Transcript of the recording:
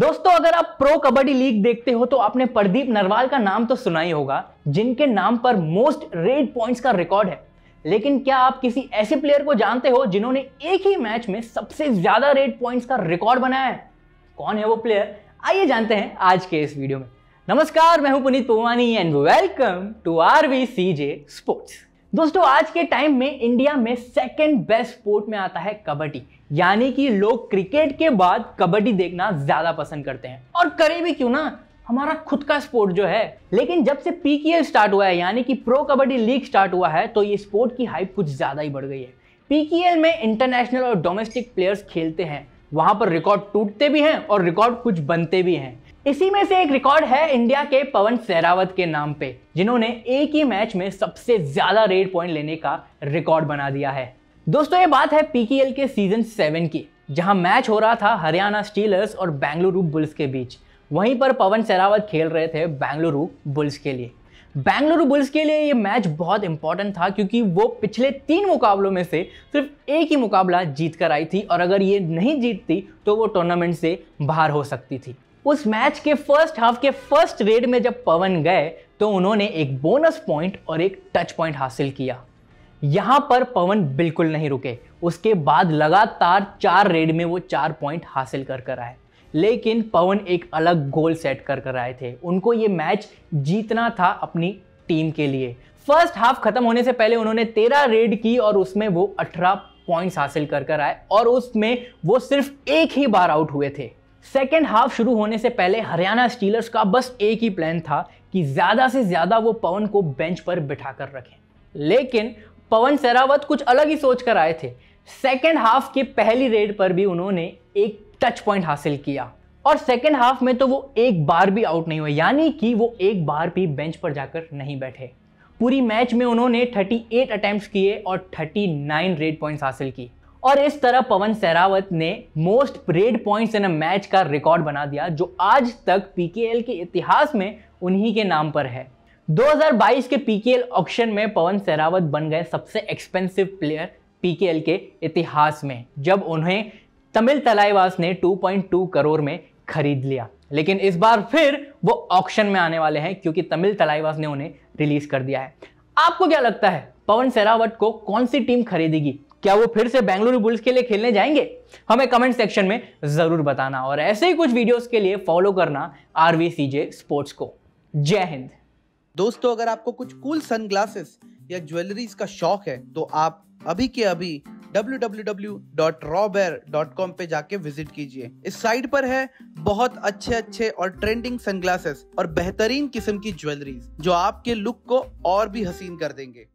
दोस्तों अगर आप प्रो कबड्डी लीग देखते हो तो आपने प्रदीप नरवाल का नाम तो सुना ही होगा जिनके नाम पर मोस्ट रेड पॉइंट्स का रिकॉर्ड है लेकिन क्या आप किसी ऐसे प्लेयर को जानते हो जिन्होंने एक ही मैच में सबसे ज्यादा रेड पॉइंट्स का रिकॉर्ड बनाया है कौन है वो प्लेयर आइए जानते हैं आज के इस वीडियो में नमस्कार मैं हूं Puneet Powani and welcome to R V C J sports दोस्तों आज के टाइम में इंडिया में सेकेंड बेस्ट स्पोर्ट में आता है कबड्डी यानी कि लोग क्रिकेट के बाद कबड्डी देखना ज्यादा पसंद करते हैं और करे भी क्यों ना हमारा खुद का स्पोर्ट जो है लेकिन जब से पीकेएल स्टार्ट हुआ है यानी कि प्रो कबड्डी लीग स्टार्ट हुआ है तो ये स्पोर्ट की हाइप कुछ ज्यादा ही बढ़ गई है पीकेएल में इंटरनेशनल और डोमेस्टिक प्लेयर्स खेलते हैं वहां पर रिकॉर्ड टूटते भी हैं और रिकॉर्ड कुछ बनते भी हैं इसी में से एक रिकॉर्ड है इंडिया के पवन सहरावत के नाम पे जिन्होंने एक ही मैच में सबसे ज्यादा रेड पॉइंट लेने का रिकॉर्ड बना दिया है दोस्तों ये बात है पीकेएल के सीजन सेवन की जहां मैच हो रहा था हरियाणा स्टीलर्स और बेंगलुरु बुल्स के बीच वहीं पर पवन सहरावत खेल रहे थे बेंगलुरु बुल्स के लिए बेंगलुरु बुल्स के लिए ये मैच बहुत इंपॉर्टेंट था क्योंकि वो पिछले तीन मुकाबलों में से सिर्फ एक ही मुकाबला जीत कर आई थी और अगर ये नहीं जीतती तो वो टूर्नामेंट से बाहर हो सकती थी उस मैच के फर्स्ट हाफ के फर्स्ट रेड में जब पवन गए तो उन्होंने एक बोनस पॉइंट और एक टच पॉइंट हासिल किया यहाँ पर पवन बिल्कुल नहीं रुके उसके बाद लगातार चार रेड में वो चार पॉइंट हासिल कर कर आए लेकिन पवन एक अलग गोल सेट कर कर आए थे उनको ये मैच जीतना था अपनी टीम के लिए फर्स्ट हाफ खत्म होने से पहले उन्होंने तेरह रेड की और उसमें वो अठारह पॉइंट्स हासिल कर कर आए और उसमें वो सिर्फ एक ही बार आउट हुए थे सेकेंड हाफ शुरू होने से पहले हरियाणा स्टीलर्स का बस एक ही प्लान था कि ज़्यादा से ज़्यादा वो पवन को बेंच पर बिठा कर रखें लेकिन पवन सरावत कुछ अलग ही सोच कर आए थे सेकेंड हाफ के पहली रेड पर भी उन्होंने एक टच पॉइंट हासिल किया और सेकेंड हाफ में तो वो एक बार भी आउट नहीं हुए यानी कि वो एक बार भी बेंच पर जाकर नहीं बैठे पूरी मैच में उन्होंने 38 अटैम्प्ट्स किए और 39 रेड पॉइंट्स हासिल की और इस तरह पवन सहरावत ने most raid points in a match का रिकॉर्ड बना दिया जो आज तक पीकेएल के इतिहास में उन्हीं के नाम पर है 2022 के पीकेएल ऑक्शन में पवन सहरावत बन गए सबसे एक्सपेंसिव प्लेयर पीकेएल के इतिहास में जब उन्हें तमिल तलाईवास ने 2.2 करोड़ में खरीद लिया लेकिन इस बार फिर वो ऑक्शन में आने वाले हैं क्योंकि तमिल तलाईवास ने उन्हें रिलीज कर दिया है आपको क्या लगता है पवन सेरावट को कौन सी टीम खरीदेगी क्या वो फिर से बेंगलुरु बुल्स के लिए खेलने जाएंगे हमें कमेंट सेक्शन में ज़रूर बताना और ऐसे ही कुछ वीडियोस के लिए फॉलो करना आर स्पोर्ट्स को जय हिंद दोस्तों अगर आपको कुछ कूल सनग्लासेस या ज्वेलरीज का शौक है तो आप अभी के अभी www.rawbear.com पे जाके विजिट कीजिए इस साइट पर है बहुत अच्छे अच्छे और ट्रेंडिंग सनग्लासेस और बेहतरीन किस्म की ज्वेलरीज जो आपके लुक को और भी हसीन कर देंगे